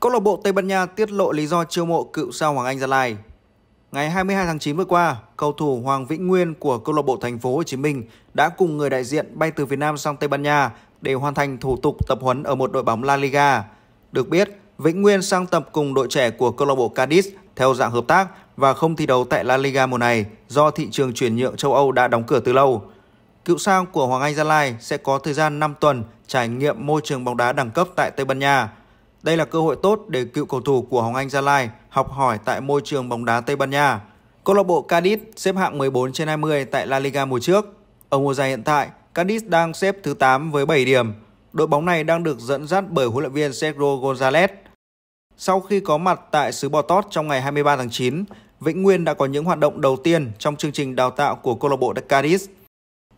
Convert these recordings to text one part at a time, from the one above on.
Câu lạc bộ Tây Ban Nha tiết lộ lý do chiêu mộ cựu sao Hoàng Anh Gia Lai. Ngày 22 tháng 9 vừa qua, cầu thủ Hoàng Vĩnh Nguyên của câu lạc bộ Thành phố Hồ Chí Minh đã cùng người đại diện bay từ Việt Nam sang Tây Ban Nha để hoàn thành thủ tục tập huấn ở một đội bóng La Liga. Được biết, Vĩnh Nguyên sang tập cùng đội trẻ của câu lạc bộ Cadiz theo dạng hợp tác và không thi đấu tại La Liga mùa này do thị trường chuyển nhượng châu Âu đã đóng cửa từ lâu. Cựu sao của Hoàng Anh Gia Lai sẽ có thời gian 5 tuần trải nghiệm môi trường bóng đá đẳng cấp tại Tây Ban Nha đây là cơ hội tốt để cựu cầu thủ của Hồng Anh Gia Lai học hỏi tại môi trường bóng đá Tây Ban Nha. Câu lạc bộ Cadiz xếp hạng 14 trên 20 tại La Liga mùa trước. Ở mùa giải hiện tại, Cadiz đang xếp thứ 8 với 7 điểm. Đội bóng này đang được dẫn dắt bởi huấn luyện viên Sergio Gonzalez. Sau khi có mặt tại xứ Bò Tót trong ngày 23 tháng 9, Vĩnh Nguyên đã có những hoạt động đầu tiên trong chương trình đào tạo của câu lạc bộ Cadiz.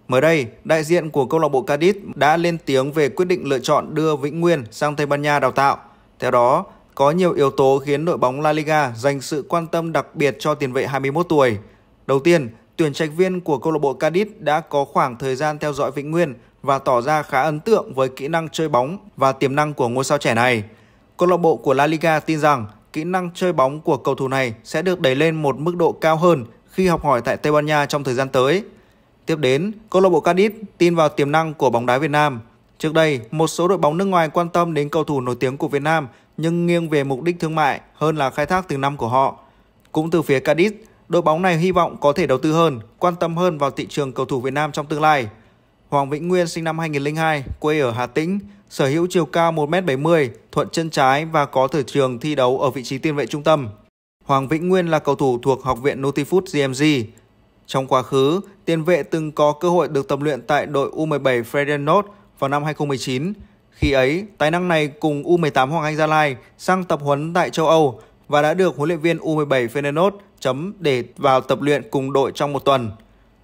Mới đây, đại diện của câu lạc bộ Cadiz đã lên tiếng về quyết định lựa chọn đưa Vĩnh Nguyên sang Tây Ban Nha đào tạo – theo đó, có nhiều yếu tố khiến đội bóng La Liga dành sự quan tâm đặc biệt cho tiền vệ 21 tuổi. Đầu tiên, tuyển trạch viên của câu lạc bộ Cadiz đã có khoảng thời gian theo dõi Vĩnh Nguyên và tỏ ra khá ấn tượng với kỹ năng chơi bóng và tiềm năng của ngôi sao trẻ này. Câu lạc bộ của La Liga tin rằng kỹ năng chơi bóng của cầu thủ này sẽ được đẩy lên một mức độ cao hơn khi học hỏi tại Tây Ban Nha trong thời gian tới. Tiếp đến, câu lạc bộ Cadiz tin vào tiềm năng của bóng đá Việt Nam Trước đây, một số đội bóng nước ngoài quan tâm đến cầu thủ nổi tiếng của Việt Nam nhưng nghiêng về mục đích thương mại hơn là khai thác tiềm năm của họ. Cũng từ phía Cadiz, đội bóng này hy vọng có thể đầu tư hơn, quan tâm hơn vào thị trường cầu thủ Việt Nam trong tương lai. Hoàng Vĩnh Nguyên sinh năm 2002, quê ở Hà Tĩnh, sở hữu chiều cao 1m70, thuận chân trái và có thời trường thi đấu ở vị trí tiền vệ trung tâm. Hoàng Vĩnh Nguyên là cầu thủ thuộc Học viện Notifood GMG. Trong quá khứ, tiền vệ từng có cơ hội được tập luyện tại đội U17 Fredenot vào năm 2019. Khi ấy, tài năng này cùng U18 Hoàng Anh Gia Lai sang tập huấn tại châu Âu và đã được huấn luyện viên U17 Feyenoord chấm để vào tập luyện cùng đội trong một tuần.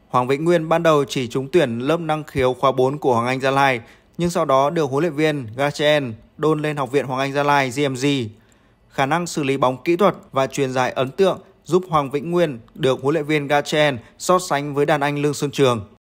Hoàng Vĩnh Nguyên ban đầu chỉ trúng tuyển lớp năng khiếu khóa 4 của Hoàng Anh Gia Lai, nhưng sau đó được huấn luyện viên Gachen đôn lên Học viện Hoàng Anh Gia Lai GMG. Khả năng xử lý bóng kỹ thuật và truyền dài ấn tượng giúp Hoàng Vĩnh Nguyên được huấn luyện viên Gachen so sánh với đàn anh Lương Xuân Trường.